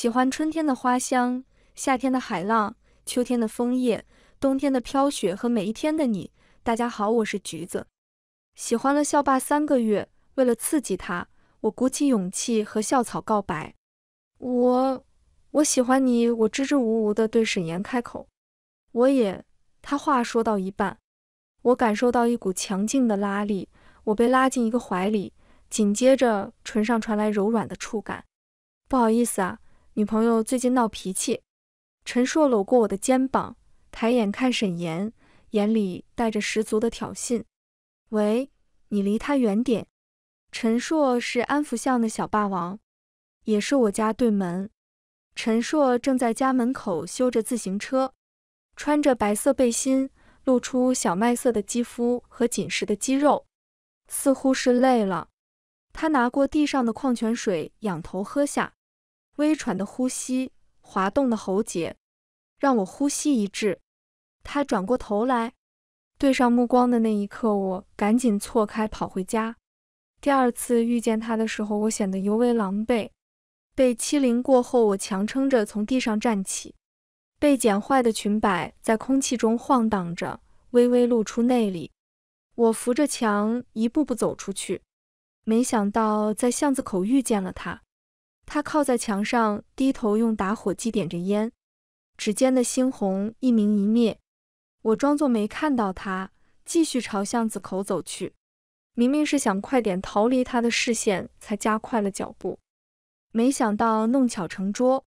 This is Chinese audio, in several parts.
喜欢春天的花香，夏天的海浪，秋天的枫叶，冬天的飘雪和每一天的你。大家好，我是橘子。喜欢了校霸三个月，为了刺激他，我鼓起勇气和校草告白。我我喜欢你，我支支吾吾的对沈岩开口。我也他话说到一半，我感受到一股强劲的拉力，我被拉进一个怀里，紧接着唇上传来柔软的触感。不好意思啊。女朋友最近闹脾气，陈硕搂过我的肩膀，抬眼看沈岩，眼里带着十足的挑衅。喂，你离他远点。陈硕是安福巷的小霸王，也是我家对门。陈硕正在家门口修着自行车，穿着白色背心，露出小麦色的肌肤和紧实的肌肉，似乎是累了，他拿过地上的矿泉水，仰头喝下。微喘的呼吸，滑动的喉结，让我呼吸一滞。他转过头来，对上目光的那一刻，我赶紧错开跑回家。第二次遇见他的时候，我显得尤为狼狈。被欺凌过后，我强撑着从地上站起，被剪坏的裙摆在空气中晃荡着，微微露出内里。我扶着墙一步步走出去，没想到在巷子口遇见了他。他靠在墙上，低头用打火机点着烟，指尖的猩红一明一灭。我装作没看到他，继续朝巷子口走去。明明是想快点逃离他的视线，才加快了脚步。没想到弄巧成拙，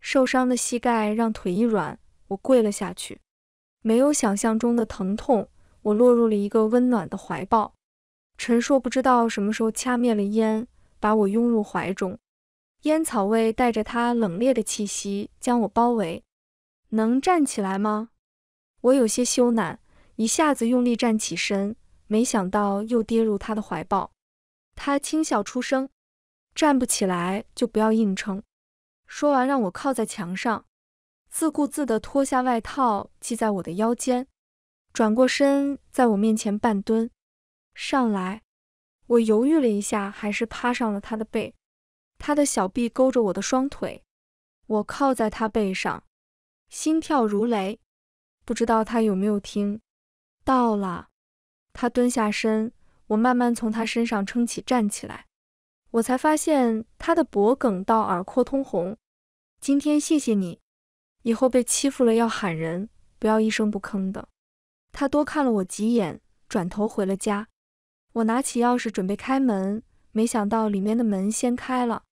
受伤的膝盖让腿一软，我跪了下去。没有想象中的疼痛，我落入了一个温暖的怀抱。陈硕不知道什么时候掐灭了烟，把我拥入怀中。烟草味带着他冷冽的气息将我包围。能站起来吗？我有些羞赧，一下子用力站起身，没想到又跌入他的怀抱。他轻笑出声：“站不起来就不要硬撑。”说完，让我靠在墙上，自顾自地脱下外套系在我的腰间，转过身，在我面前半蹲。上来。我犹豫了一下，还是趴上了他的背。他的小臂勾着我的双腿，我靠在他背上，心跳如雷，不知道他有没有听到了。他蹲下身，我慢慢从他身上撑起站起来，我才发现他的脖梗到耳廓通红。今天谢谢你，以后被欺负了要喊人，不要一声不吭的。他多看了我几眼，转头回了家。我拿起钥匙准备开门。没想到里面的门先开了，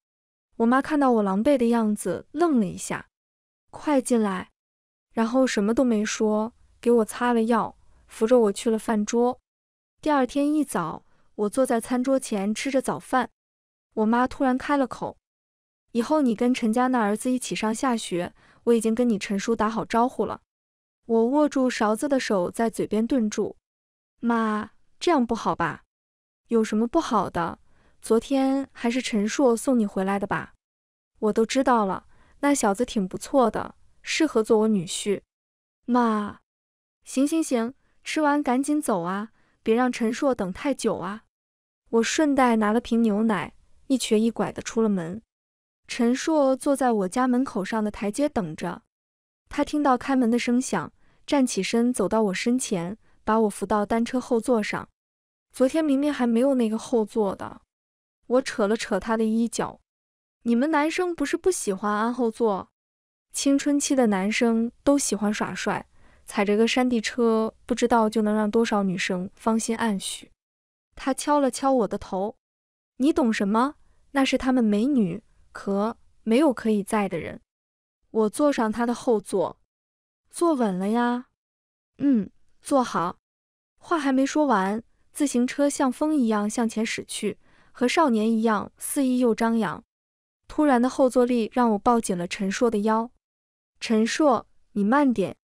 我妈看到我狼狈的样子愣了一下，快进来，然后什么都没说，给我擦了药，扶着我去了饭桌。第二天一早，我坐在餐桌前吃着早饭，我妈突然开了口：“以后你跟陈家那儿子一起上下学，我已经跟你陈叔打好招呼了。”我握住勺子的手在嘴边顿住，妈，这样不好吧？有什么不好的？昨天还是陈硕送你回来的吧，我都知道了。那小子挺不错的，适合做我女婿。妈，行行行，吃完赶紧走啊，别让陈硕等太久啊。我顺带拿了瓶牛奶，一瘸一拐的出了门。陈硕坐在我家门口上的台阶等着，他听到开门的声响，站起身走到我身前，把我扶到单车后座上。昨天明明还没有那个后座的。我扯了扯他的衣角，你们男生不是不喜欢安后座？青春期的男生都喜欢耍帅，踩着个山地车，不知道就能让多少女生芳心暗许。他敲了敲我的头，你懂什么？那是他们美女，可没有可以在的人。我坐上他的后座，坐稳了呀。嗯，坐好。话还没说完，自行车像风一样向前驶去。和少年一样肆意又张扬，突然的后坐力让我抱紧了陈硕的腰。陈硕，你慢点。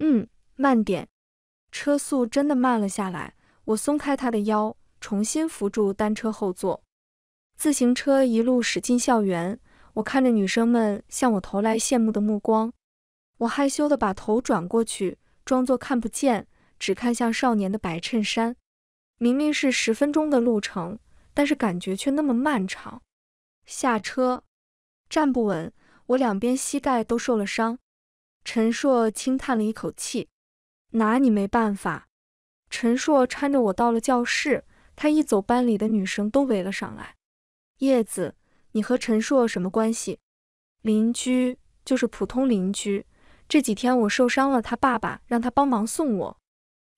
嗯，慢点。车速真的慢了下来。我松开他的腰，重新扶住单车后座。自行车一路驶进校园，我看着女生们向我投来羡慕的目光，我害羞地把头转过去，装作看不见，只看向少年的白衬衫。明明是十分钟的路程。但是感觉却那么漫长。下车，站不稳，我两边膝盖都受了伤。陈硕轻叹了一口气，拿你没办法。陈硕搀着我到了教室，他一走，班里的女生都围了上来。叶子，你和陈硕什么关系？邻居，就是普通邻居。这几天我受伤了，他爸爸让他帮忙送我。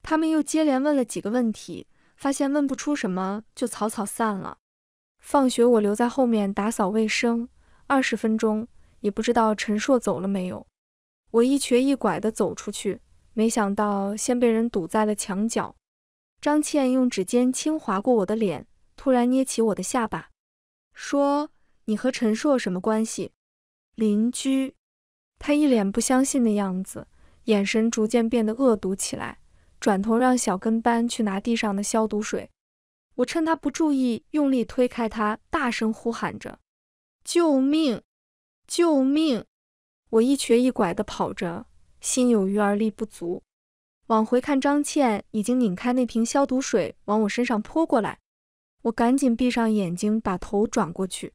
他们又接连问了几个问题。发现问不出什么，就草草散了。放学我留在后面打扫卫生，二十分钟也不知道陈硕走了没有。我一瘸一拐地走出去，没想到先被人堵在了墙角。张倩用指尖轻划过我的脸，突然捏起我的下巴，说：“你和陈硕什么关系？”邻居。他一脸不相信的样子，眼神逐渐变得恶毒起来。转头让小跟班去拿地上的消毒水，我趁他不注意，用力推开他，大声呼喊着：“救命！救命！”我一瘸一拐的跑着，心有余而力不足。往回看，张倩已经拧开那瓶消毒水，往我身上泼过来。我赶紧闭上眼睛，把头转过去。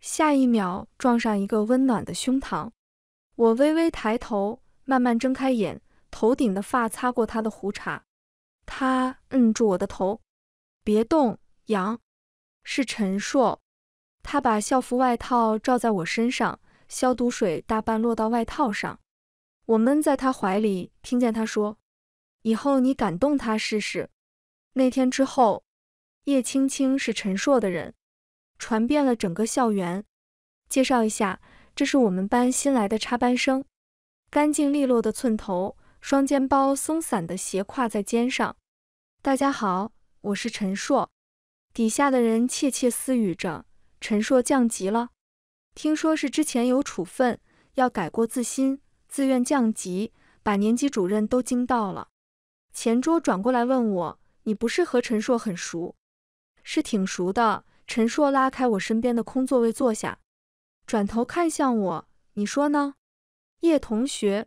下一秒，撞上一个温暖的胸膛。我微微抬头，慢慢睁开眼。头顶的发擦过他的胡茬，他摁住我的头，别动。杨，是陈硕。他把校服外套罩在我身上，消毒水大半落到外套上。我闷在他怀里，听见他说：“以后你敢动他试试。”那天之后，叶青青是陈硕的人，传遍了整个校园。介绍一下，这是我们班新来的插班生，干净利落的寸头。双肩包松散地斜挎在肩上。大家好，我是陈硕。底下的人窃窃私语着：“陈硕降级了，听说是之前有处分，要改过自新，自愿降级，把年级主任都惊到了。”前桌转过来问我：“你不是和陈硕很熟，是挺熟的。”陈硕拉开我身边的空座位坐下，转头看向我：“你说呢，叶同学？”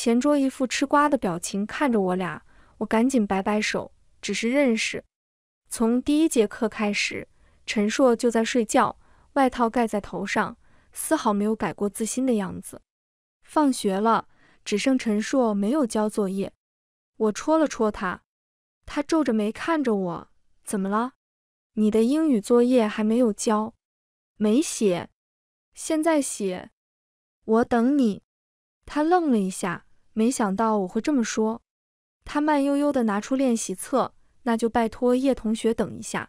前桌一副吃瓜的表情看着我俩，我赶紧摆摆手，只是认识。从第一节课开始，陈硕就在睡觉，外套盖在头上，丝毫没有改过自新的样子。放学了，只剩陈硕没有交作业，我戳了戳他，他皱着眉看着我，怎么了？你的英语作业还没有交，没写，现在写，我等你。他愣了一下。没想到我会这么说，他慢悠悠的拿出练习册，那就拜托叶同学等一下，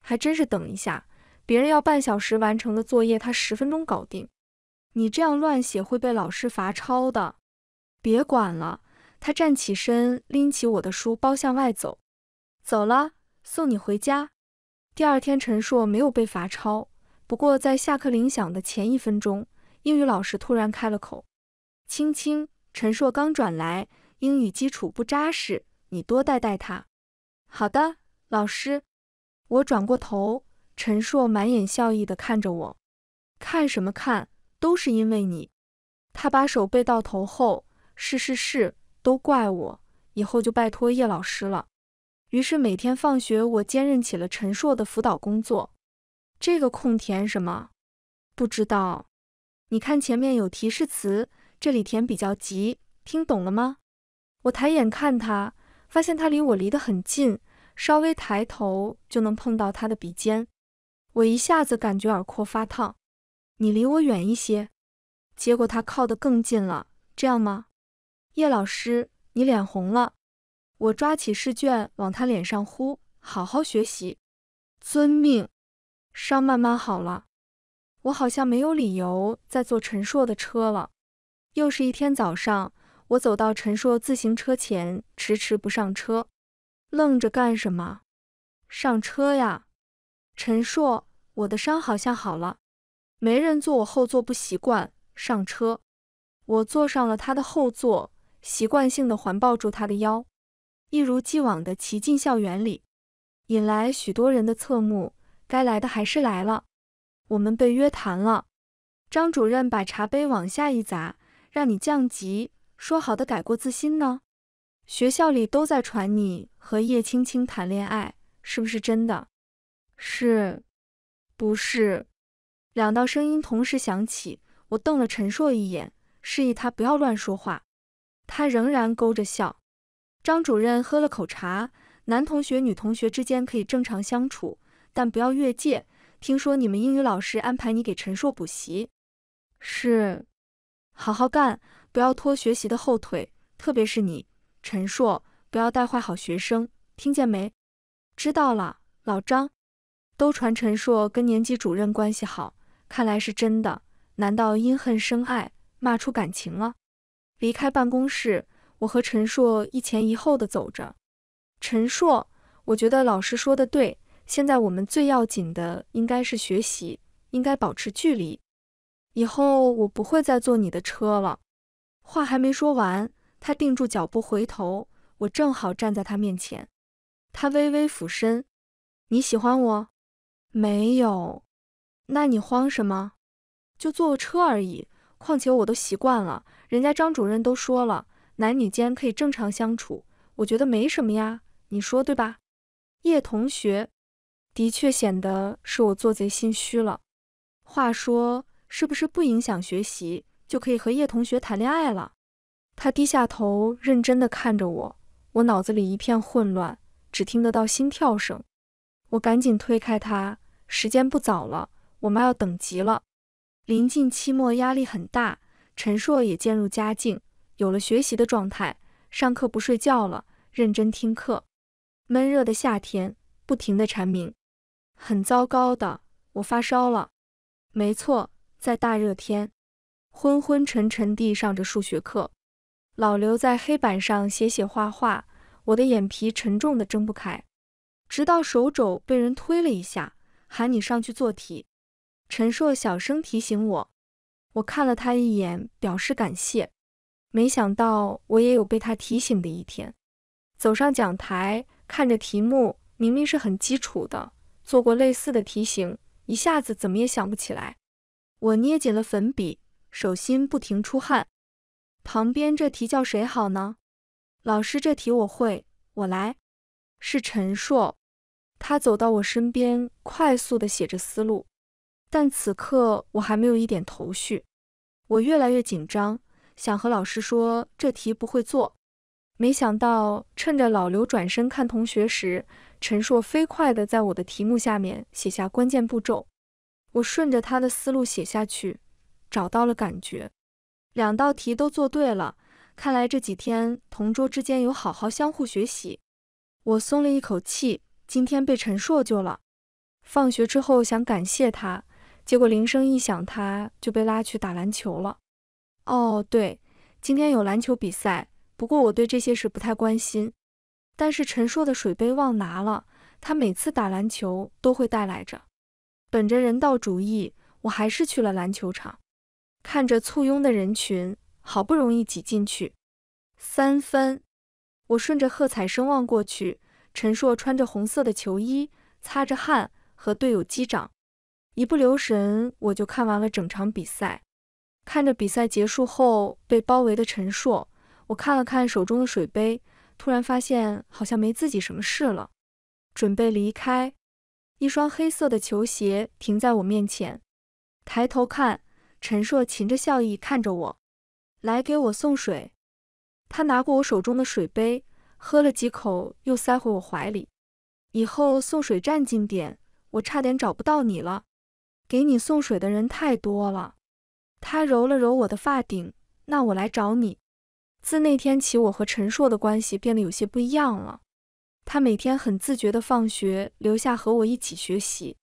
还真是等一下，别人要半小时完成的作业，他十分钟搞定。你这样乱写会被老师罚抄的，别管了。他站起身，拎起我的书包向外走，走了，送你回家。第二天，陈硕没有被罚抄，不过在下课铃响的前一分钟，英语老师突然开了口，青青。陈硕刚转来，英语基础不扎实，你多带带他。好的，老师。我转过头，陈硕满眼笑意地看着我。看什么看？都是因为你。他把手背到头后，是是是，都怪我，以后就拜托叶老师了。于是每天放学，我兼任起了陈硕的辅导工作。这个空填什么？不知道。你看前面有提示词。这里田比较急，听懂了吗？我抬眼看他，发现他离我离得很近，稍微抬头就能碰到他的鼻尖。我一下子感觉耳廓发烫。你离我远一些。结果他靠得更近了，这样吗？叶老师，你脸红了。我抓起试卷往他脸上呼，好好学习。遵命。伤慢慢好了，我好像没有理由再坐陈硕的车了。又是一天早上，我走到陈硕自行车前，迟迟不上车，愣着干什么？上车呀，陈硕，我的伤好像好了，没人坐我后座不习惯。上车，我坐上了他的后座，习惯性的环抱住他的腰，一如既往的骑进校园里，引来许多人的侧目。该来的还是来了，我们被约谈了。张主任把茶杯往下一砸。让你降级，说好的改过自新呢？学校里都在传你和叶青青谈恋爱，是不是真的？是，不是？两道声音同时响起。我瞪了陈硕一眼，示意他不要乱说话。他仍然勾着笑。张主任喝了口茶。男同学、女同学之间可以正常相处，但不要越界。听说你们英语老师安排你给陈硕补习？是。好好干，不要拖学习的后腿，特别是你，陈硕，不要带坏好学生，听见没？知道了，老张。都传陈硕跟年级主任关系好，看来是真的。难道因恨生爱，骂出感情了？离开办公室，我和陈硕一前一后的走着。陈硕，我觉得老师说的对，现在我们最要紧的应该是学习，应该保持距离。以后我不会再坐你的车了。话还没说完，他定住脚步回头，我正好站在他面前。他微微俯身：“你喜欢我？没有？那你慌什么？就坐个车而已。况且我都习惯了，人家张主任都说了，男女间可以正常相处，我觉得没什么呀。你说对吧，叶同学？的确显得是我做贼心虚了。话说。”是不是不影响学习就可以和叶同学谈恋爱了？他低下头，认真的看着我，我脑子里一片混乱，只听得到心跳声。我赶紧推开他，时间不早了，我妈要等急了。临近期末，压力很大，陈硕也渐入佳境，有了学习的状态，上课不睡觉了，认真听课。闷热的夏天，不停的蝉鸣，很糟糕的，我发烧了。没错。在大热天，昏昏沉沉地上着数学课，老刘在黑板上写写画画，我的眼皮沉重的睁不开，直到手肘被人推了一下，喊你上去做题。陈硕小声提醒我，我看了他一眼，表示感谢。没想到我也有被他提醒的一天。走上讲台，看着题目，明明是很基础的，做过类似的题型，一下子怎么也想不起来。我捏紧了粉笔，手心不停出汗。旁边这题叫谁好呢？老师，这题我会，我来。是陈硕，他走到我身边，快速的写着思路。但此刻我还没有一点头绪，我越来越紧张，想和老师说这题不会做。没想到，趁着老刘转身看同学时，陈硕飞快的在我的题目下面写下关键步骤。我顺着他的思路写下去，找到了感觉，两道题都做对了。看来这几天同桌之间有好好相互学习，我松了一口气。今天被陈硕救了，放学之后想感谢他，结果铃声一响，他就被拉去打篮球了。哦，对，今天有篮球比赛，不过我对这些事不太关心。但是陈硕的水杯忘拿了，他每次打篮球都会带来着。本着人道主义，我还是去了篮球场。看着簇拥的人群，好不容易挤进去三分。我顺着喝彩声望过去，陈硕穿着红色的球衣，擦着汗和队友击掌。一不留神，我就看完了整场比赛。看着比赛结束后被包围的陈硕，我看了看手中的水杯，突然发现好像没自己什么事了，准备离开。一双黑色的球鞋停在我面前，抬头看，陈硕噙着笑意看着我，来给我送水。他拿过我手中的水杯，喝了几口，又塞回我怀里。以后送水站近点，我差点找不到你了。给你送水的人太多了。他揉了揉我的发顶，那我来找你。自那天起，我和陈硕的关系变得有些不一样了。他每天很自觉地放学留下和我一起学习，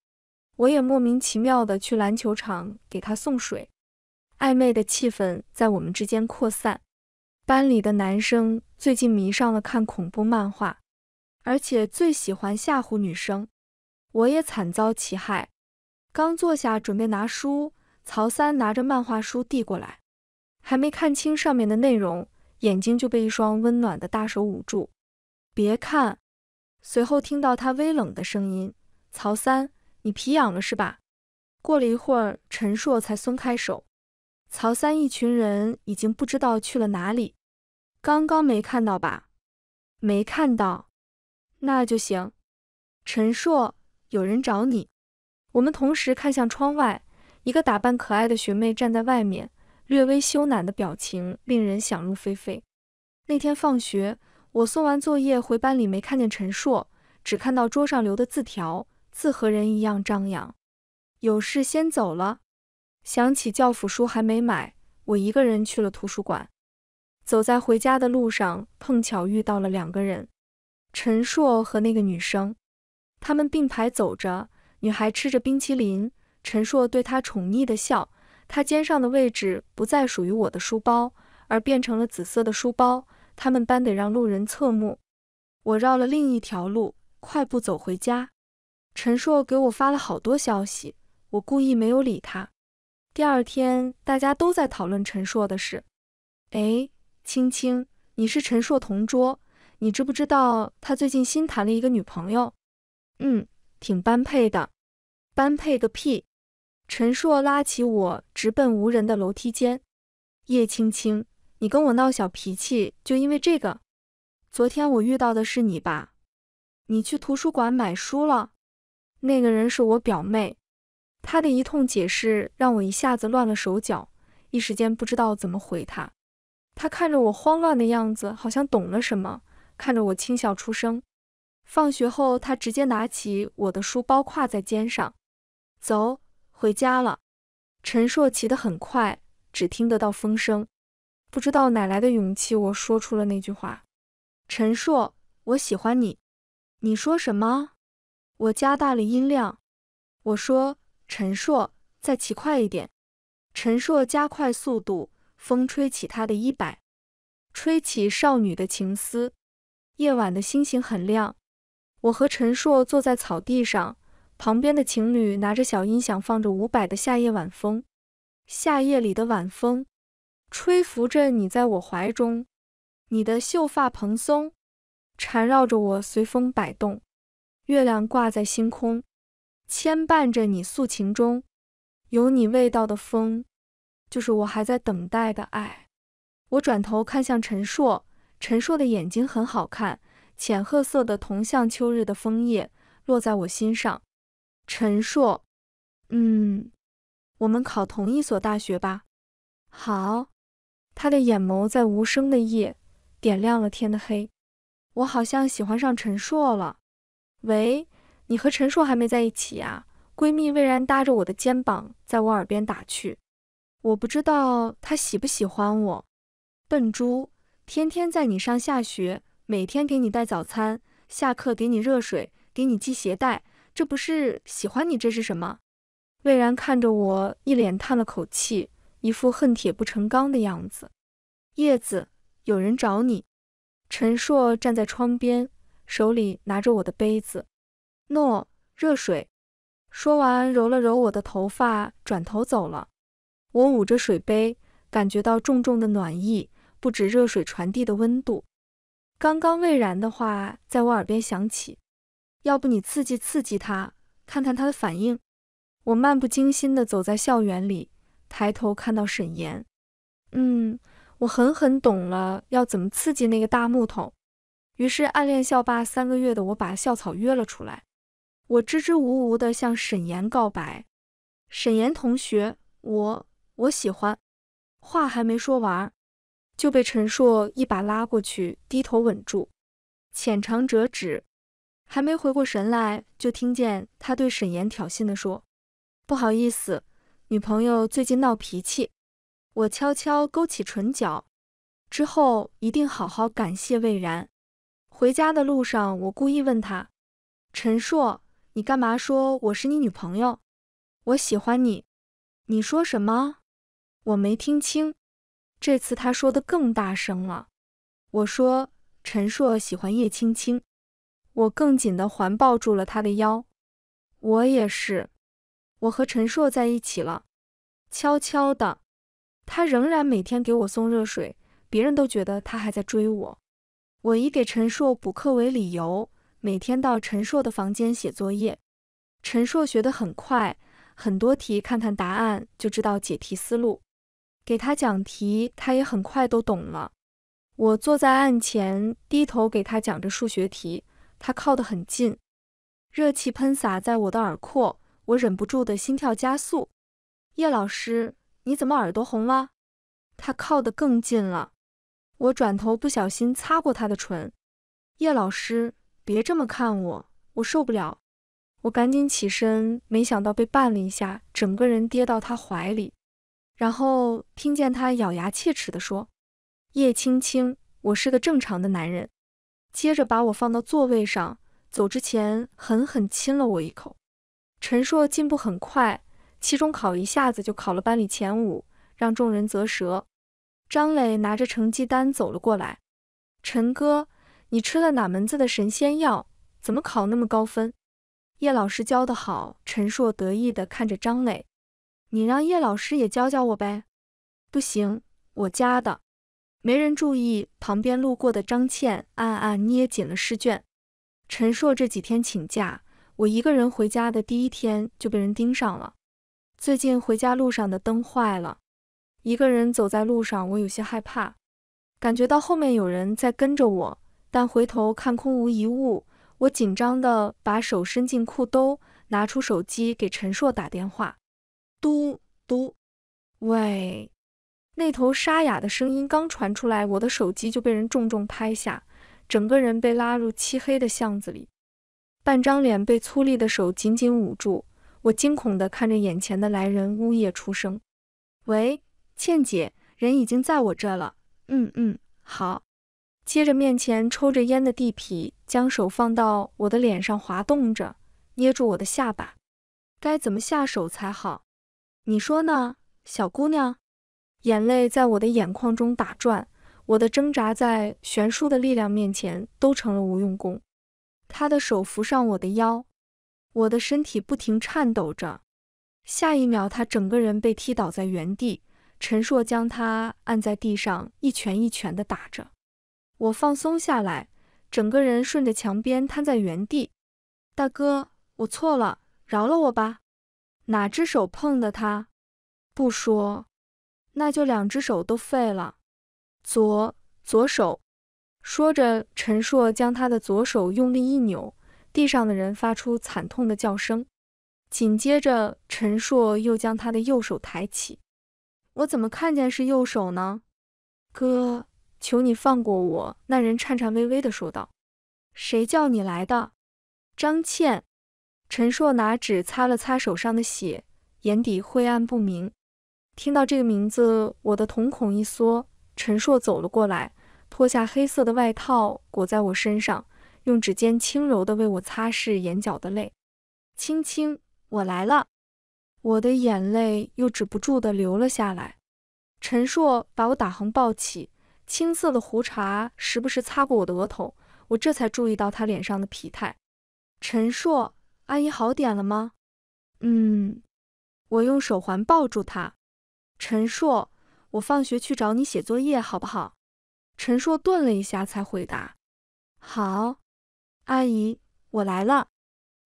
我也莫名其妙地去篮球场给他送水，暧昧的气氛在我们之间扩散。班里的男生最近迷上了看恐怖漫画，而且最喜欢吓唬女生，我也惨遭其害。刚坐下准备拿书，曹三拿着漫画书递过来，还没看清上面的内容，眼睛就被一双温暖的大手捂住。别看。随后听到他微冷的声音：“曹三，你皮痒了是吧？”过了一会儿，陈硕才松开手。曹三一群人已经不知道去了哪里，刚刚没看到吧？没看到，那就行。陈硕，有人找你。我们同时看向窗外，一个打扮可爱的学妹站在外面，略微羞赧的表情令人想入非非。那天放学。我送完作业回班里，没看见陈硕，只看到桌上留的字条，字和人一样张扬。有事先走了。想起教辅书还没买，我一个人去了图书馆。走在回家的路上，碰巧遇到了两个人，陈硕和那个女生。他们并排走着，女孩吃着冰淇淋，陈硕对她宠溺的笑。她肩上的位置不再属于我的书包，而变成了紫色的书包。他们班得让路人侧目。我绕了另一条路，快步走回家。陈硕给我发了好多消息，我故意没有理他。第二天，大家都在讨论陈硕的事。哎，青青，你是陈硕同桌，你知不知道他最近新谈了一个女朋友？嗯，挺般配的。般配个屁！陈硕拉起我，直奔无人的楼梯间。叶青青。你跟我闹小脾气，就因为这个？昨天我遇到的是你吧？你去图书馆买书了？那个人是我表妹，她的一通解释让我一下子乱了手脚，一时间不知道怎么回她。她看着我慌乱的样子，好像懂了什么，看着我轻笑出声。放学后，她直接拿起我的书包挎在肩上，走回家了。陈硕骑得很快，只听得到风声。不知道哪来的勇气，我说出了那句话：“陈硕，我喜欢你。”你说什么？我加大了音量，我说：“陈硕，再骑快一点。”陈硕加快速度，风吹起他的衣摆，吹起少女的情思。夜晚的星星很亮，我和陈硕坐在草地上，旁边的情侣拿着小音响放着伍佰的《夏夜晚风》，夏夜里的晚风。吹拂着你在我怀中，你的秀发蓬松，缠绕着我随风摆动。月亮挂在星空，牵绊着你。诉情中有你味道的风，就是我还在等待的爱。我转头看向陈硕，陈硕的眼睛很好看，浅褐色的同像秋日的枫叶落在我心上。陈硕，嗯，我们考同一所大学吧。好。他的眼眸在无声的夜点亮了天的黑，我好像喜欢上陈硕了。喂，你和陈硕还没在一起呀？闺蜜魏然搭着我的肩膀，在我耳边打趣。我不知道他喜不喜欢我。笨猪，天天在你上下学，每天给你带早餐，下课给你热水，给你系鞋带，这不是喜欢你，这是什么？魏然看着我，一脸叹了口气。一副恨铁不成钢的样子。叶子，有人找你。陈硕站在窗边，手里拿着我的杯子。诺，热水。说完，揉了揉我的头发，转头走了。我捂着水杯，感觉到重重的暖意，不止热水传递的温度。刚刚魏然的话在我耳边响起：“要不你刺激刺激他，看看他的反应。”我漫不经心地走在校园里。抬头看到沈岩，嗯，我狠狠懂了要怎么刺激那个大木头。于是暗恋校霸三个月的我把校草约了出来。我支支吾吾的向沈岩告白：“沈岩同学，我我喜欢。”话还没说完，就被陈硕一把拉过去，低头吻住。浅尝辄止，还没回过神来，就听见他对沈岩挑衅的说：“不好意思。”女朋友最近闹脾气，我悄悄勾起唇角，之后一定好好感谢魏然。回家的路上，我故意问他：“陈硕，你干嘛说我是你女朋友？我喜欢你，你说什么？我没听清。”这次他说的更大声了。我说：“陈硕喜欢叶青青。”我更紧的环抱住了他的腰。我也是。我和陈硕在一起了，悄悄的，他仍然每天给我送热水。别人都觉得他还在追我。我以给陈硕补课为理由，每天到陈硕的房间写作业。陈硕学的很快，很多题看看答案就知道解题思路。给他讲题，他也很快都懂了。我坐在案前，低头给他讲着数学题，他靠得很近，热气喷洒在我的耳廓。我忍不住的心跳加速，叶老师，你怎么耳朵红了？他靠得更近了，我转头不小心擦过他的唇。叶老师，别这么看我，我受不了。我赶紧起身，没想到被绊了一下，整个人跌到他怀里，然后听见他咬牙切齿地说：“叶青青，我是个正常的男人。”接着把我放到座位上，走之前狠狠亲了我一口。陈硕进步很快，期中考一下子就考了班里前五，让众人啧舌。张磊拿着成绩单走了过来：“陈哥，你吃了哪门子的神仙药？怎么考那么高分？”叶老师教的好。陈硕得意地看着张磊：“你让叶老师也教教我呗？”“不行，我家的。”没人注意，旁边路过的张倩暗暗捏紧了试卷。陈硕这几天请假。我一个人回家的第一天就被人盯上了。最近回家路上的灯坏了，一个人走在路上，我有些害怕，感觉到后面有人在跟着我，但回头看空无一物。我紧张的把手伸进裤兜，拿出手机给陈硕打电话。嘟嘟，喂，那头沙哑的声音刚传出来，我的手机就被人重重拍下，整个人被拉入漆黑的巷子里。半张脸被粗粝的手紧紧捂住，我惊恐地看着眼前的来人，呜咽出声：“喂，倩姐，人已经在我这了。”“嗯嗯，好。”接着，面前抽着烟的地痞将手放到我的脸上滑动着，捏住我的下巴。“该怎么下手才好？你说呢，小姑娘？”眼泪在我的眼眶中打转，我的挣扎在悬殊的力量面前都成了无用功。他的手扶上我的腰，我的身体不停颤抖着。下一秒，他整个人被踢倒在原地。陈硕将他按在地上，一拳一拳的打着。我放松下来，整个人顺着墙边瘫在原地。大哥，我错了，饶了我吧。哪只手碰的他？不说，那就两只手都废了。左，左手。说着，陈硕将他的左手用力一扭，地上的人发出惨痛的叫声。紧接着，陈硕又将他的右手抬起。我怎么看见是右手呢？哥，求你放过我！那人颤颤巍巍地说道。谁叫你来的？张倩。陈硕拿纸擦了擦手上的血，眼底晦暗不明。听到这个名字，我的瞳孔一缩。陈硕走了过来。脱下黑色的外套裹在我身上，用指尖轻柔地为我擦拭眼角的泪。青青，我来了。我的眼泪又止不住地流了下来。陈硕把我打横抱起，青色的胡茬时不时擦过我的额头，我这才注意到他脸上的疲态。陈硕，阿姨好点了吗？嗯。我用手环抱住他。陈硕，我放学去找你写作业，好不好？陈硕顿了一下，才回答：“好，阿姨，我来了。”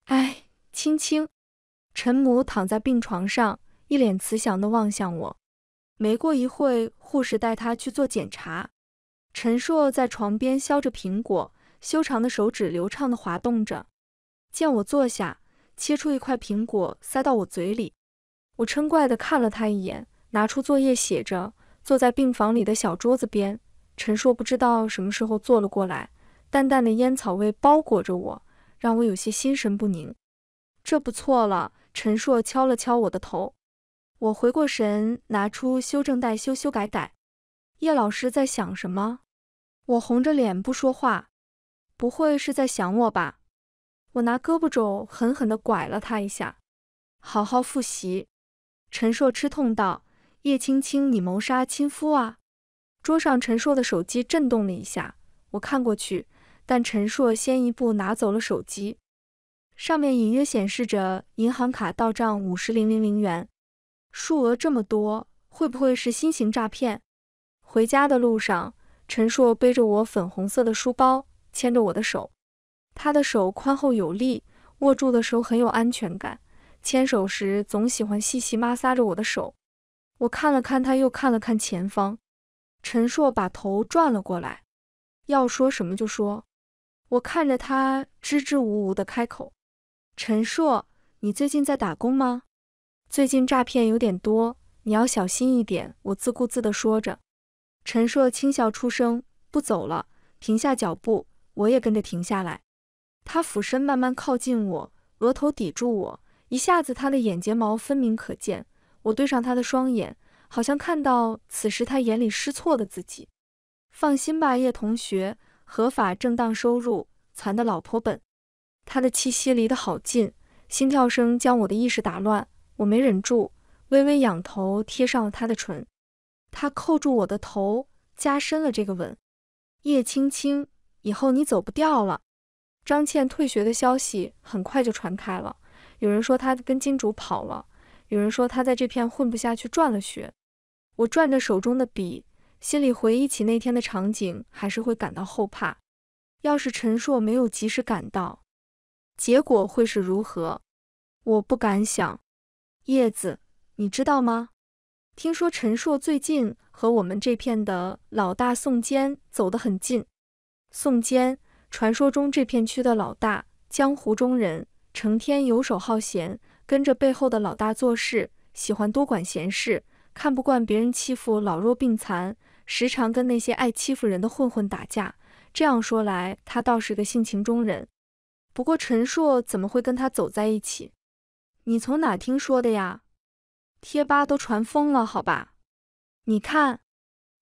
哎，青青，陈母躺在病床上，一脸慈祥的望向我。没过一会，护士带他去做检查。陈硕在床边削着苹果，修长的手指流畅的滑动着。见我坐下，切出一块苹果塞到我嘴里，我嗔怪的看了他一眼，拿出作业写着，坐在病房里的小桌子边。陈硕不知道什么时候坐了过来，淡淡的烟草味包裹着我，让我有些心神不宁。这不错了，陈硕敲了敲我的头。我回过神，拿出修正带修修改改。叶老师在想什么？我红着脸不说话，不会是在想我吧？我拿胳膊肘狠狠地拐了他一下。好好复习。陈硕吃痛道：“叶青青，你谋杀亲夫啊！”桌上陈硕的手机震动了一下，我看过去，但陈硕先一步拿走了手机，上面隐约显示着银行卡到账五十零零零元，数额这么多，会不会是新型诈骗？回家的路上，陈硕背着我粉红色的书包，牵着我的手，他的手宽厚有力，握住的时候很有安全感，牵手时总喜欢细细摩挲着我的手。我看了看他，又看了看前方。陈硕把头转了过来，要说什么就说。我看着他支支吾吾的开口：“陈硕，你最近在打工吗？最近诈骗有点多，你要小心一点。”我自顾自的说着。陈硕轻笑出声，不走了，停下脚步，我也跟着停下来。他俯身慢慢靠近我，额头抵住我，一下子他的眼睫毛分明可见。我对上他的双眼。好像看到此时他眼里失措的自己，放心吧，叶同学，合法正当收入攒的老婆本。他的气息离得好近，心跳声将我的意识打乱，我没忍住，微微仰头贴上了他的唇。他扣住我的头，加深了这个吻。叶青青，以后你走不掉了。张倩退学的消息很快就传开了，有人说她跟金主跑了，有人说她在这片混不下去，转了学。我转着手中的笔，心里回忆起那天的场景，还是会感到后怕。要是陈硕没有及时赶到，结果会是如何？我不敢想。叶子，你知道吗？听说陈硕最近和我们这片的老大宋坚走得很近。宋坚，传说中这片区的老大，江湖中人，成天游手好闲，跟着背后的老大做事，喜欢多管闲事。看不惯别人欺负老弱病残，时常跟那些爱欺负人的混混打架。这样说来，他倒是个性情中人。不过陈硕怎么会跟他走在一起？你从哪听说的呀？贴吧都传疯了，好吧。你看，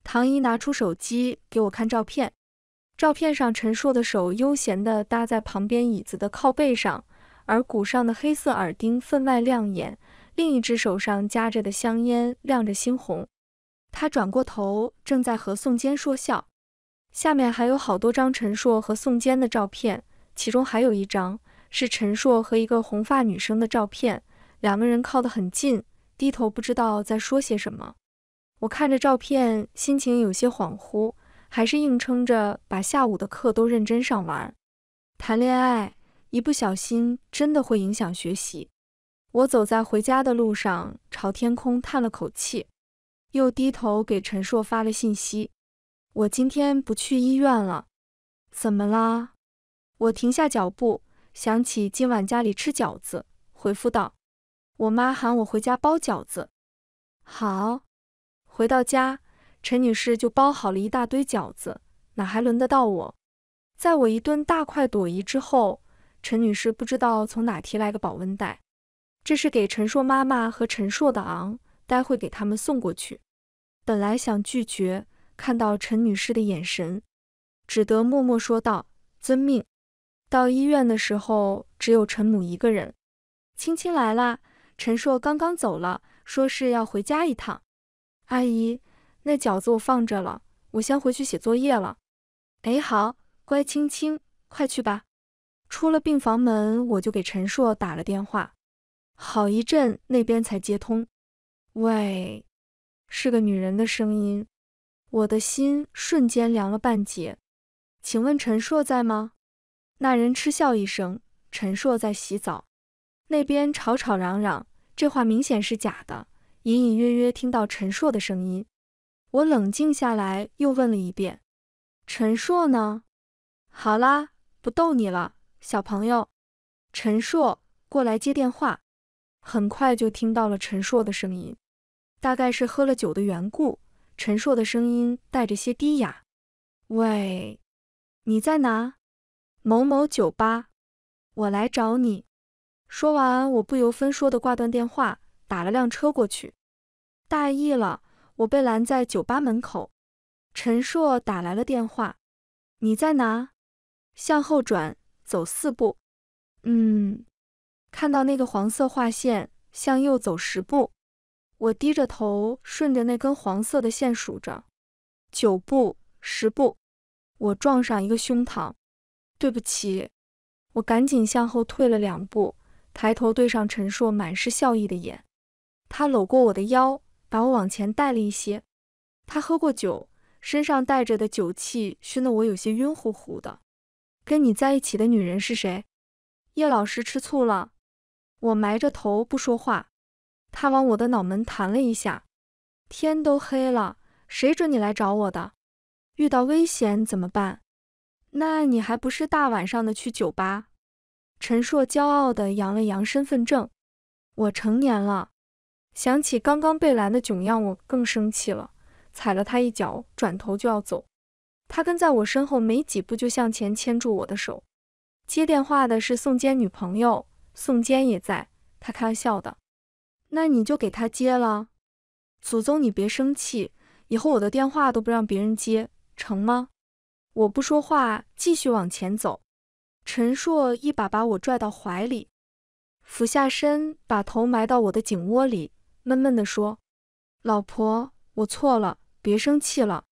唐一拿出手机给我看照片，照片上陈硕的手悠闲地搭在旁边椅子的靠背上，耳骨上的黑色耳钉分外亮眼。另一只手上夹着的香烟亮着猩红，他转过头，正在和宋坚说笑。下面还有好多张陈硕和宋坚的照片，其中还有一张是陈硕和一个红发女生的照片，两个人靠得很近，低头不知道在说些什么。我看着照片，心情有些恍惚，还是硬撑着把下午的课都认真上完。谈恋爱一不小心真的会影响学习。我走在回家的路上，朝天空叹了口气，又低头给陈硕发了信息：“我今天不去医院了，怎么啦？”我停下脚步，想起今晚家里吃饺子，回复道：“我妈喊我回家包饺子。”好。回到家，陈女士就包好了一大堆饺子，哪还轮得到我？在我一顿大快朵颐之后，陈女士不知道从哪提来个保温袋。这是给陈硕妈妈和陈硕的昂，待会给他们送过去。本来想拒绝，看到陈女士的眼神，只得默默说道：“遵命。”到医院的时候，只有陈母一个人。青青来啦，陈硕刚刚走了，说是要回家一趟。阿姨，那饺子我放这了，我先回去写作业了。哎，好，乖青青，快去吧。出了病房门，我就给陈硕打了电话。好一阵，那边才接通。喂，是个女人的声音，我的心瞬间凉了半截。请问陈硕在吗？那人嗤笑一声：“陈硕在洗澡。”那边吵吵嚷嚷，这话明显是假的。隐隐约约听到陈硕的声音，我冷静下来，又问了一遍：“陈硕呢？”好啦，不逗你了，小朋友。陈硕，过来接电话。很快就听到了陈硕的声音，大概是喝了酒的缘故，陈硕的声音带着些低哑。喂，你在哪？某某酒吧，我来找你。说完，我不由分说的挂断电话，打了辆车过去。大意了，我被拦在酒吧门口。陈硕打来了电话，你在哪？向后转，走四步。嗯。看到那个黄色划线，向右走十步。我低着头，顺着那根黄色的线数着，九步，十步。我撞上一个胸膛，对不起。我赶紧向后退了两步，抬头对上陈硕满是笑意的眼。他搂过我的腰，把我往前带了一些。他喝过酒，身上带着的酒气熏得我有些晕乎乎的。跟你在一起的女人是谁？叶老师吃醋了。我埋着头不说话，他往我的脑门弹了一下。天都黑了，谁准你来找我的？遇到危险怎么办？那你还不是大晚上的去酒吧？陈硕骄傲地扬了扬身份证，我成年了。想起刚刚被拦的窘样，我更生气了，踩了他一脚，转头就要走。他跟在我身后没几步，就向前牵住我的手。接电话的是宋坚女朋友。宋坚也在，他开玩笑的，那你就给他接了。祖宗，你别生气，以后我的电话都不让别人接，成吗？我不说话，继续往前走。陈硕一把把我拽到怀里，俯下身，把头埋到我的颈窝里，闷闷地说：“老婆，我错了，别生气了。”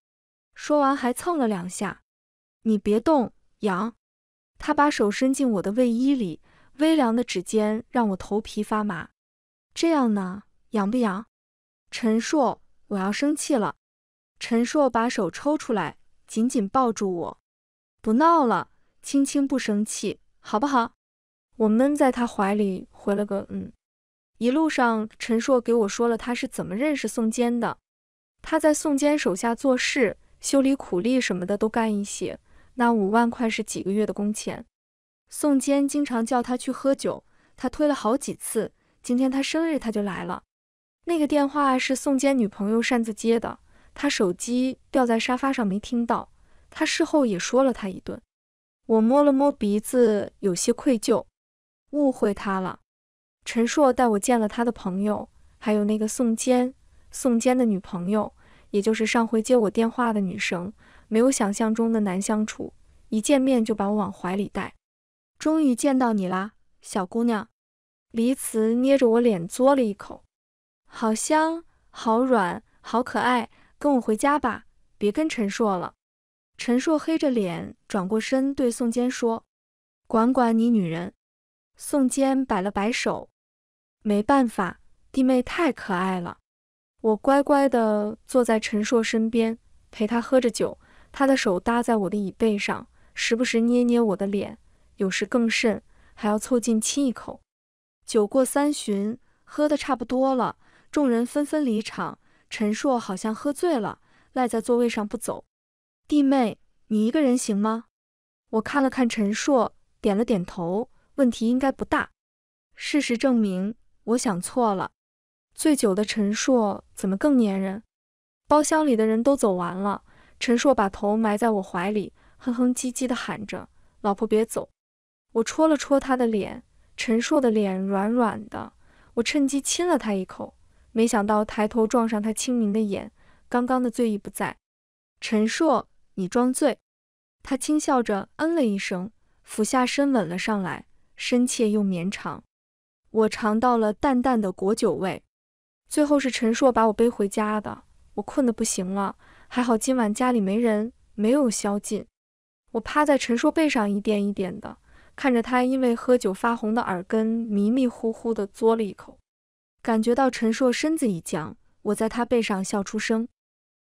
说完还蹭了两下。你别动，痒。他把手伸进我的卫衣里。微凉的指尖让我头皮发麻，这样呢，痒不痒？陈硕，我要生气了。陈硕把手抽出来，紧紧抱住我，不闹了，青青不生气，好不好？我闷在他怀里，回了个嗯。一路上，陈硕给我说了他是怎么认识宋坚的。他在宋坚手下做事，修理苦力什么的都干一些，那五万块是几个月的工钱。宋坚经常叫他去喝酒，他推了好几次。今天他生日，他就来了。那个电话是宋坚女朋友擅自接的，他手机掉在沙发上没听到。他事后也说了他一顿。我摸了摸鼻子，有些愧疚，误会他了。陈硕带我见了他的朋友，还有那个宋坚，宋坚的女朋友，也就是上回接我电话的女生，没有想象中的难相处，一见面就把我往怀里带。终于见到你啦，小姑娘！黎辞捏着我脸嘬了一口，好香，好软，好可爱，跟我回家吧，别跟陈硕了。陈硕黑着脸转过身对宋坚说：“管管你女人。”宋坚摆了摆手，没办法，弟妹太可爱了。我乖乖的坐在陈硕身边陪他喝着酒，他的手搭在我的椅背上，时不时捏捏我的脸。有时更甚，还要凑近亲一口。酒过三巡，喝得差不多了，众人纷纷离场。陈硕好像喝醉了，赖在座位上不走。弟妹，你一个人行吗？我看了看陈硕，点了点头，问题应该不大。事实证明，我想错了。醉酒的陈硕怎么更粘人？包厢里的人都走完了，陈硕把头埋在我怀里，哼哼唧唧地喊着：“老婆，别走。”我戳了戳他的脸，陈硕的脸软软的，我趁机亲了他一口，没想到抬头撞上他清明的眼，刚刚的醉意不在。陈硕，你装醉。他轻笑着，嗯了一声，俯下身吻了上来，深切又绵长。我尝到了淡淡的果酒味，最后是陈硕把我背回家的。我困得不行了，还好今晚家里没人，没有宵禁。我趴在陈硕背上，一点一点的。看着他因为喝酒发红的耳根，迷迷糊糊地嘬了一口，感觉到陈硕身子一僵，我在他背上笑出声。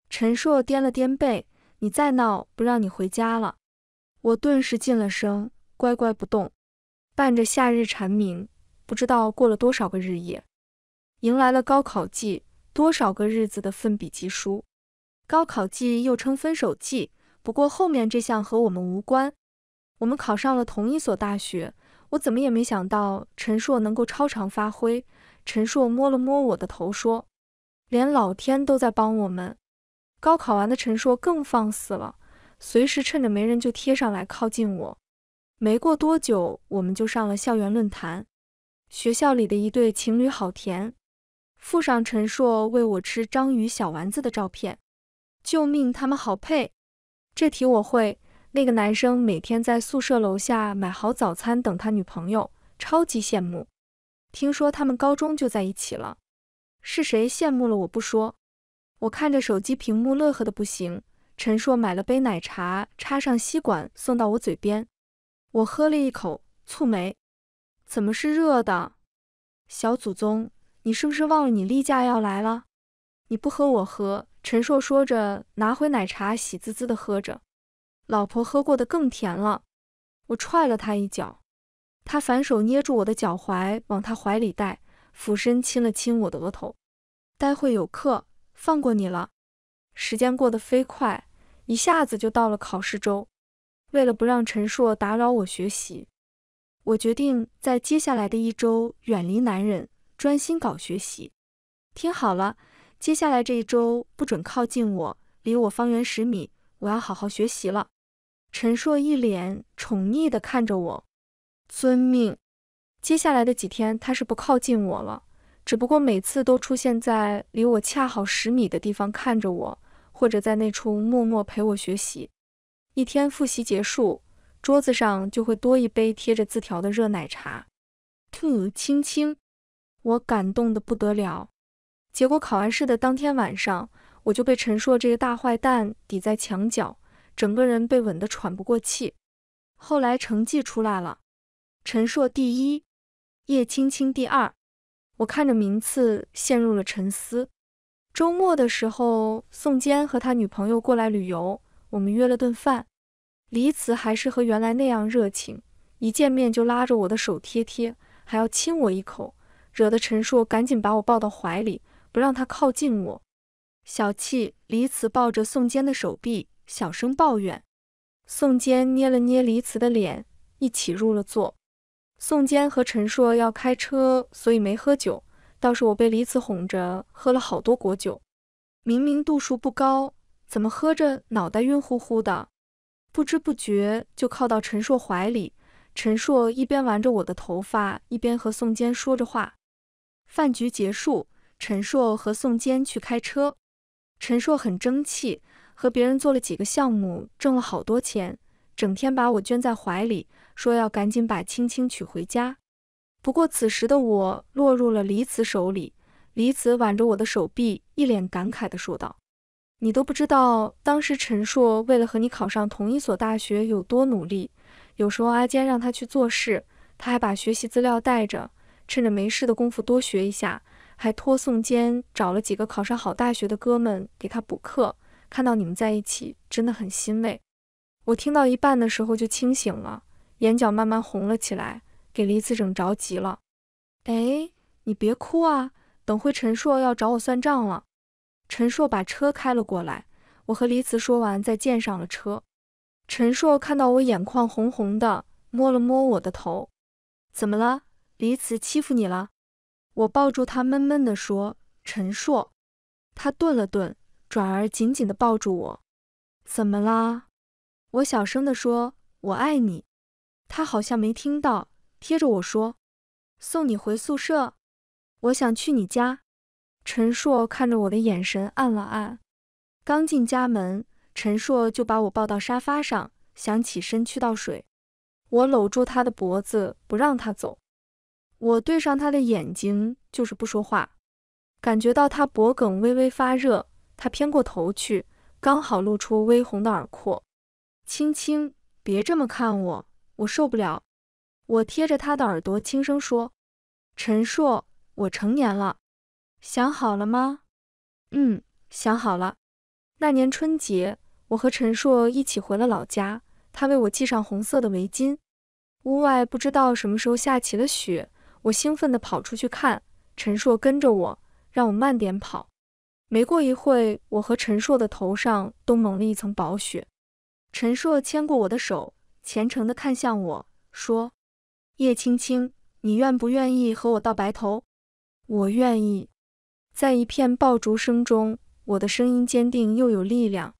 陈硕颠了颠背：“你再闹，不让你回家了。”我顿时噤了声，乖乖不动。伴着夏日蝉鸣，不知道过了多少个日夜，迎来了高考季。多少个日子的奋笔疾书，高考季又称分手季，不过后面这项和我们无关。我们考上了同一所大学，我怎么也没想到陈硕能够超常发挥。陈硕摸了摸我的头，说：“连老天都在帮我们。”高考完的陈硕更放肆了，随时趁着没人就贴上来靠近我。没过多久，我们就上了校园论坛。学校里的一对情侣好甜，附上陈硕喂我吃章鱼小丸子的照片。救命，他们好配！这题我会。那个男生每天在宿舍楼下买好早餐等他女朋友，超级羡慕。听说他们高中就在一起了，是谁羡慕了我不说。我看着手机屏幕乐呵的不行。陈硕买了杯奶茶，插上吸管送到我嘴边，我喝了一口，蹙眉，怎么是热的？小祖宗，你是不是忘了你例假要来了？你不喝我喝。陈硕说着拿回奶茶，喜滋滋的喝着。老婆喝过的更甜了，我踹了他一脚，他反手捏住我的脚踝往他怀里带，俯身亲了亲我的额头。待会有课，放过你了。时间过得飞快，一下子就到了考试周。为了不让陈硕打扰我学习，我决定在接下来的一周远离男人，专心搞学习。听好了，接下来这一周不准靠近我，离我方圆十米，我要好好学习了。陈硕一脸宠溺地看着我，遵命。接下来的几天，他是不靠近我了，只不过每次都出现在离我恰好十米的地方看着我，或者在那处默默陪我学习。一天复习结束，桌子上就会多一杯贴着字条的热奶茶 t 青青，我感动的不得了。结果考完试的当天晚上，我就被陈硕这个大坏蛋抵在墙角。整个人被吻得喘不过气。后来成绩出来了，陈硕第一，叶青青第二。我看着名次陷入了沉思。周末的时候，宋坚和他女朋友过来旅游，我们约了顿饭。黎辞还是和原来那样热情，一见面就拉着我的手贴贴，还要亲我一口，惹得陈硕赶紧把我抱到怀里，不让他靠近我。小气，黎辞抱着宋坚的手臂。小声抱怨，宋坚捏了捏黎慈的脸，一起入了座。宋坚和陈硕要开车，所以没喝酒，倒是我被黎慈哄着喝了好多果酒，明明度数不高，怎么喝着脑袋晕乎乎的？不知不觉就靠到陈硕怀里，陈硕一边玩着我的头发，一边和宋坚说着话。饭局结束，陈硕和宋坚去开车，陈硕很争气。和别人做了几个项目，挣了好多钱，整天把我圈在怀里，说要赶紧把青青娶回家。不过此时的我落入了李子手里，李子挽着我的手臂，一脸感慨地说道：“你都不知道，当时陈硕为了和你考上同一所大学有多努力。有时候阿坚让他去做事，他还把学习资料带着，趁着没事的功夫多学一下，还托宋坚找了几个考上好大学的哥们给他补课。”看到你们在一起真的很欣慰。我听到一半的时候就清醒了，眼角慢慢红了起来，给黎辞整着急了。哎，你别哭啊，等会陈硕要找我算账了。陈硕把车开了过来，我和黎辞说完再见上了车。陈硕看到我眼眶红红的，摸了摸我的头，怎么了？黎辞欺负你了？我抱住他闷闷地说。陈硕，他顿了顿。转而紧紧地抱住我，怎么啦？我小声地说：“我爱你。”他好像没听到，贴着我说：“送你回宿舍，我想去你家。”陈硕看着我的眼神暗了暗。刚进家门，陈硕就把我抱到沙发上，想起身去倒水，我搂住他的脖子不让他走。我对上他的眼睛，就是不说话，感觉到他脖梗微微发热。他偏过头去，刚好露出微红的耳廓。青青，别这么看我，我受不了。我贴着他的耳朵轻声说：“陈硕，我成年了，想好了吗？”“嗯，想好了。”那年春节，我和陈硕一起回了老家，他为我系上红色的围巾。屋外不知道什么时候下起了雪，我兴奋地跑出去看，陈硕跟着我，让我慢点跑。没过一会我和陈硕的头上都蒙了一层薄雪。陈硕牵过我的手，虔诚地看向我说：“叶青青，你愿不愿意和我到白头？”我愿意。在一片爆竹声中，我的声音坚定又有力量。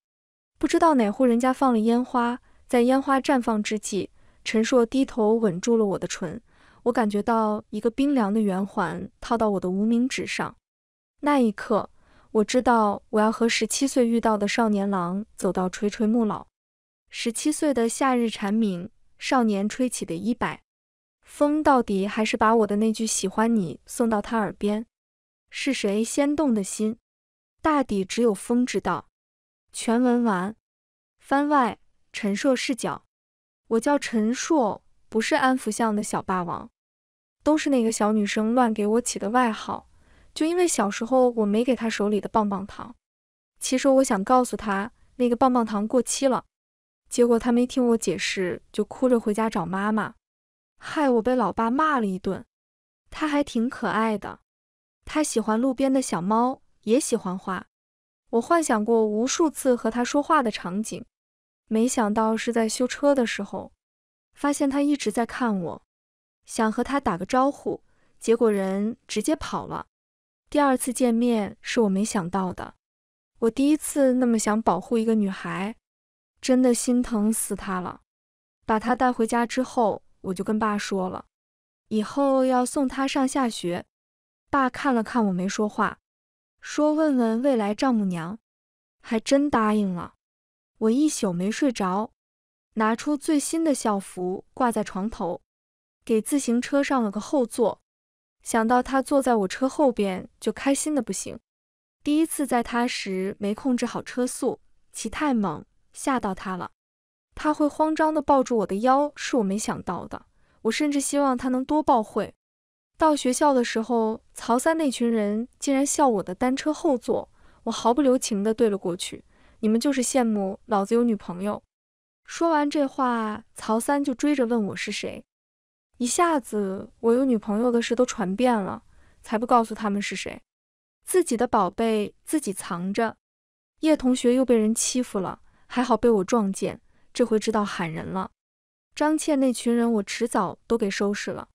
不知道哪户人家放了烟花，在烟花绽放之际，陈硕低头吻住了我的唇。我感觉到一个冰凉的圆环套到我的无名指上。那一刻。我知道，我要和十七岁遇到的少年郎走到垂垂暮老。十七岁的夏日蝉鸣，少年吹起的衣摆，风到底还是把我的那句喜欢你送到他耳边。是谁先动的心？大抵只有风知道。全文完。番外：陈硕视角。我叫陈硕，不是安福巷的小霸王，都是那个小女生乱给我起的外号。就因为小时候我没给他手里的棒棒糖，其实我想告诉他那个棒棒糖过期了，结果他没听我解释，就哭着回家找妈妈，害我被老爸骂了一顿。他还挺可爱的，他喜欢路边的小猫，也喜欢画。我幻想过无数次和他说话的场景，没想到是在修车的时候，发现他一直在看我，想和他打个招呼，结果人直接跑了。第二次见面是我没想到的，我第一次那么想保护一个女孩，真的心疼死她了。把她带回家之后，我就跟爸说了，以后要送她上下学。爸看了看我没说话，说问问未来丈母娘，还真答应了。我一宿没睡着，拿出最新的校服挂在床头，给自行车上了个后座。想到他坐在我车后边，就开心的不行。第一次载他时，没控制好车速，骑太猛，吓到他了。他会慌张的抱住我的腰，是我没想到的。我甚至希望他能多抱会。到学校的时候，曹三那群人竟然笑我的单车后座，我毫不留情的对了过去：“你们就是羡慕老子有女朋友。”说完这话，曹三就追着问我是谁。一下子，我有女朋友的事都传遍了，才不告诉他们是谁。自己的宝贝自己藏着。叶同学又被人欺负了，还好被我撞见，这回知道喊人了。张倩那群人，我迟早都给收拾了。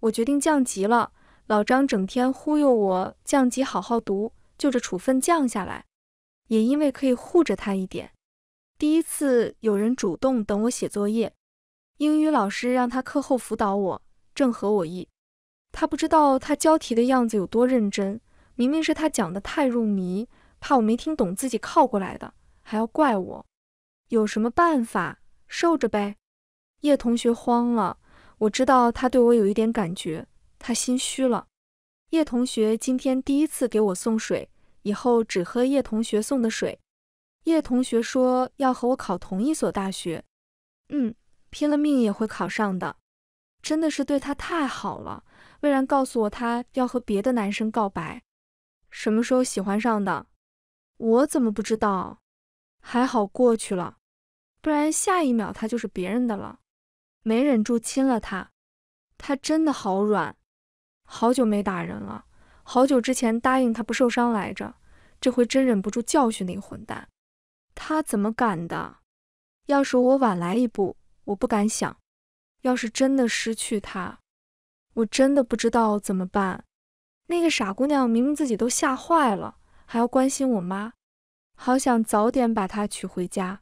我决定降级了。老张整天忽悠我降级，好好读，就这处分降下来，也因为可以护着他一点。第一次有人主动等我写作业。英语老师让他课后辅导我，正合我意。他不知道他教题的样子有多认真，明明是他讲得太入迷，怕我没听懂，自己靠过来的还要怪我。有什么办法？受着呗。叶同学慌了，我知道他对我有一点感觉，他心虚了。叶同学今天第一次给我送水，以后只喝叶同学送的水。叶同学说要和我考同一所大学。嗯。拼了命也会考上的，真的是对他太好了。魏然告诉我，他要和别的男生告白，什么时候喜欢上的？我怎么不知道？还好过去了，不然下一秒他就是别人的了。没忍住亲了他，他真的好软。好久没打人了，好久之前答应他不受伤来着，这回真忍不住教训那个混蛋。他怎么敢的？要是我晚来一步。我不敢想，要是真的失去他，我真的不知道怎么办。那个傻姑娘明明自己都吓坏了，还要关心我妈。好想早点把她娶回家。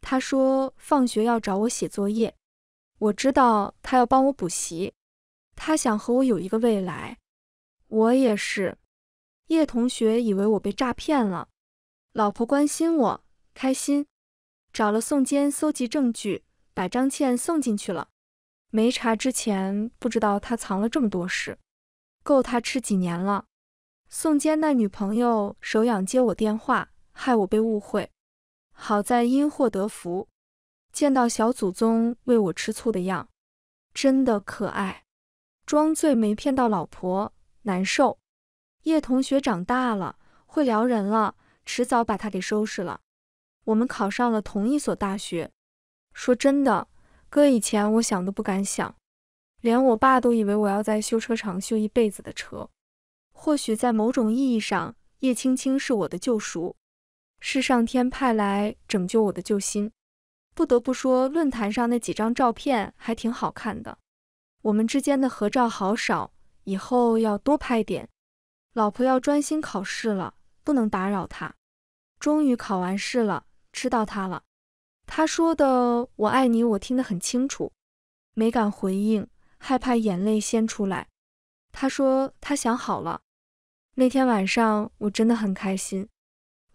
她说放学要找我写作业，我知道她要帮我补习。她想和我有一个未来。我也是。叶同学以为我被诈骗了。老婆关心我，开心。找了宋坚搜集证据。把张倩送进去了，没查之前不知道他藏了这么多事，够他吃几年了。宋坚那女朋友手痒接我电话，害我被误会，好在因祸得福，见到小祖宗为我吃醋的样，真的可爱。装醉没骗到老婆，难受。叶同学长大了，会撩人了，迟早把他给收拾了。我们考上了同一所大学。说真的，哥以前我想都不敢想，连我爸都以为我要在修车厂修一辈子的车。或许在某种意义上，叶青青是我的救赎，是上天派来拯救我的救星。不得不说，论坛上那几张照片还挺好看的。我们之间的合照好少，以后要多拍点。老婆要专心考试了，不能打扰她。终于考完试了，吃到她了。他说的“我爱你”，我听得很清楚，没敢回应，害怕眼泪先出来。他说他想好了。那天晚上我真的很开心，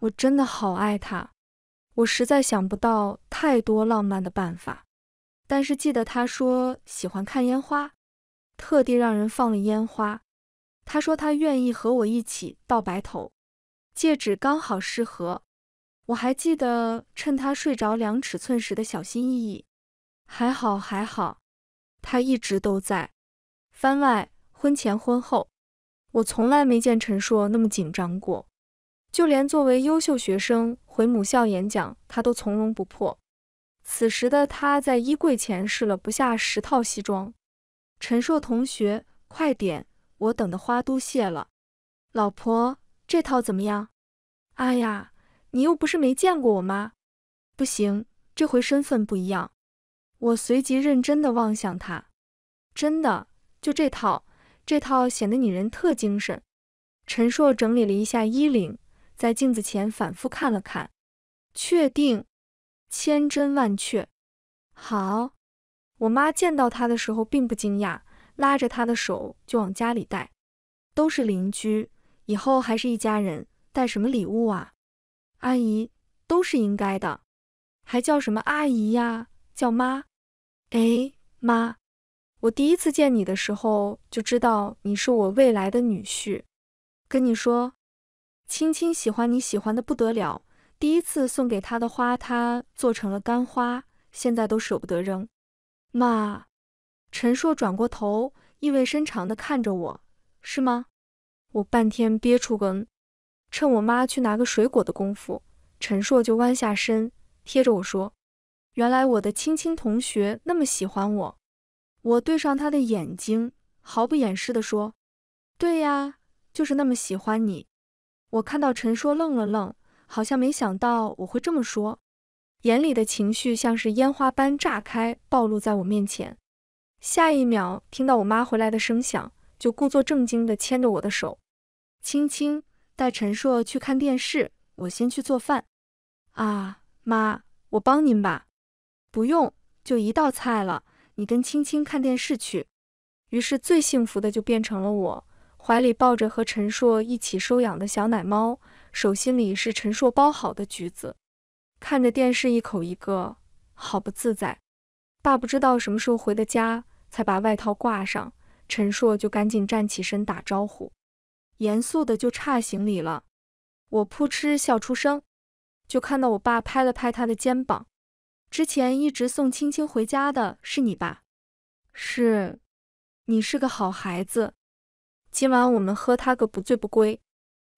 我真的好爱他。我实在想不到太多浪漫的办法，但是记得他说喜欢看烟花，特地让人放了烟花。他说他愿意和我一起到白头，戒指刚好适合。我还记得趁他睡着量尺寸时的小心翼翼。还好，还好，他一直都在。番外，婚前婚后，我从来没见陈硕那么紧张过。就连作为优秀学生回母校演讲，他都从容不迫。此时的他在衣柜前试了不下十套西装。陈硕同学，快点，我等的花都谢了。老婆，这套怎么样？哎呀。你又不是没见过我妈，不行，这回身份不一样。我随即认真地望向他，真的，就这套，这套显得你人特精神。陈硕整理了一下衣领，在镜子前反复看了看，确定，千真万确。好，我妈见到他的时候并不惊讶，拉着他的手就往家里带。都是邻居，以后还是一家人，带什么礼物啊？阿姨都是应该的，还叫什么阿姨呀？叫妈。哎妈，我第一次见你的时候就知道你是我未来的女婿。跟你说，青青喜欢你喜欢的不得了。第一次送给她的花，她做成了干花，现在都舍不得扔。妈，陈硕转过头，意味深长地看着我，是吗？我半天憋出个。趁我妈去拿个水果的功夫，陈硕就弯下身贴着我说：“原来我的青青同学那么喜欢我。”我对上他的眼睛，毫不掩饰地说：“对呀，就是那么喜欢你。”我看到陈硕愣了愣，好像没想到我会这么说，眼里的情绪像是烟花般炸开，暴露在我面前。下一秒听到我妈回来的声响，就故作正经地牵着我的手：“青青。”带陈硕去看电视，我先去做饭。啊，妈，我帮您吧。不用，就一道菜了。你跟青青看电视去。于是最幸福的就变成了我，怀里抱着和陈硕一起收养的小奶猫，手心里是陈硕包好的橘子，看着电视，一口一个，好不自在。爸不知道什么时候回的家，才把外套挂上。陈硕就赶紧站起身打招呼。严肃的就差行礼了，我扑哧笑出声，就看到我爸拍了拍他的肩膀。之前一直送青青回家的是你吧？是，你是个好孩子。今晚我们喝他个不醉不归。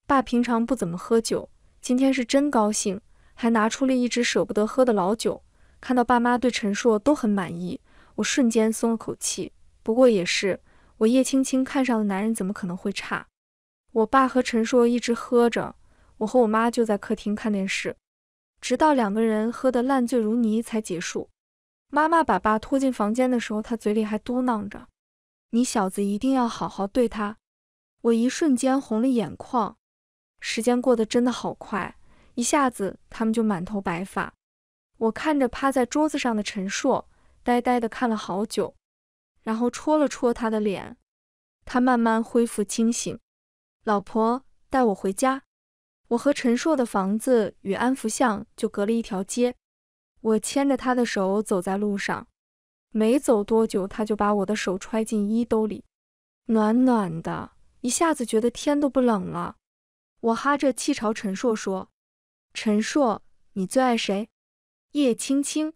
爸平常不怎么喝酒，今天是真高兴，还拿出了一直舍不得喝的老酒。看到爸妈对陈硕都很满意，我瞬间松了口气。不过也是，我叶青青看上的男人怎么可能会差？我爸和陈硕一直喝着，我和我妈就在客厅看电视，直到两个人喝得烂醉如泥才结束。妈妈把爸拖进房间的时候，他嘴里还嘟囔着：“你小子一定要好好对他。”我一瞬间红了眼眶。时间过得真的好快，一下子他们就满头白发。我看着趴在桌子上的陈硕，呆呆的看了好久，然后戳了戳他的脸。他慢慢恢复清醒。老婆，带我回家。我和陈硕的房子与安福巷就隔了一条街。我牵着他的手走在路上，没走多久，他就把我的手揣进衣兜里，暖暖的，一下子觉得天都不冷了。我哈着气朝陈硕说：“陈硕，你最爱谁？叶青青？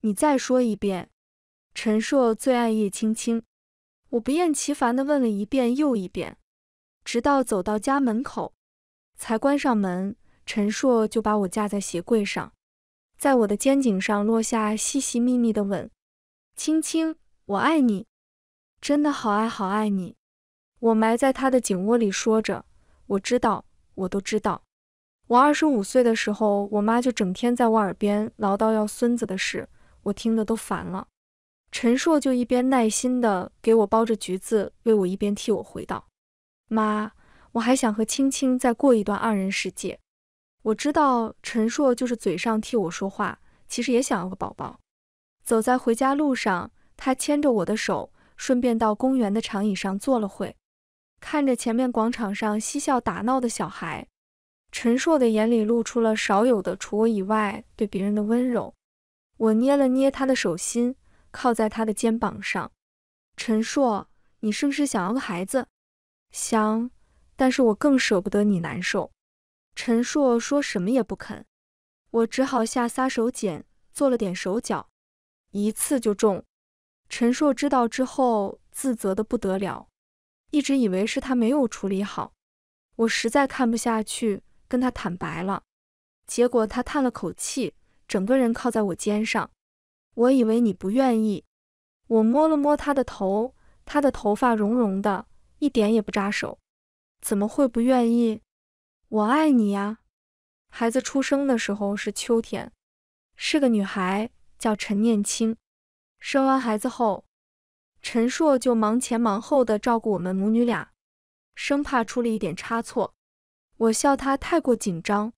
你再说一遍。”陈硕最爱叶青青。我不厌其烦地问了一遍又一遍。直到走到家门口，才关上门。陈硕就把我架在鞋柜上，在我的肩颈上落下细细密密的吻。青青，我爱你，真的好爱好爱你。我埋在他的颈窝里，说着：“我知道，我都知道。”我二十五岁的时候，我妈就整天在我耳边唠叨要孙子的事，我听得都烦了。陈硕就一边耐心的给我剥着橘子喂我，一边替我回道。妈，我还想和青青再过一段二人世界。我知道陈硕就是嘴上替我说话，其实也想要个宝宝。走在回家路上，他牵着我的手，顺便到公园的长椅上坐了会，看着前面广场上嬉笑打闹的小孩，陈硕的眼里露出了少有的除我以外对别人的温柔。我捏了捏他的手心，靠在他的肩膀上。陈硕，你是不是想要个孩子？想，但是我更舍不得你难受。陈硕说什么也不肯，我只好下撒手锏，做了点手脚，一次就中。陈硕知道之后，自责的不得了，一直以为是他没有处理好。我实在看不下去，跟他坦白了，结果他叹了口气，整个人靠在我肩上。我以为你不愿意，我摸了摸他的头，他的头发绒绒的。一点也不扎手，怎么会不愿意？我爱你呀！孩子出生的时候是秋天，是个女孩，叫陈念青。生完孩子后，陈硕就忙前忙后的照顾我们母女俩，生怕出了一点差错。我笑他太过紧张，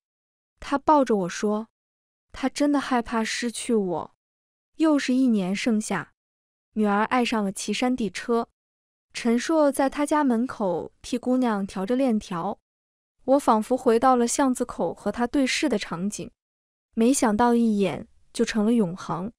他抱着我说：“他真的害怕失去我。”又是一年盛夏，女儿爱上了骑山地车。陈硕在他家门口替姑娘调着链条，我仿佛回到了巷子口和他对视的场景，没想到一眼就成了永恒。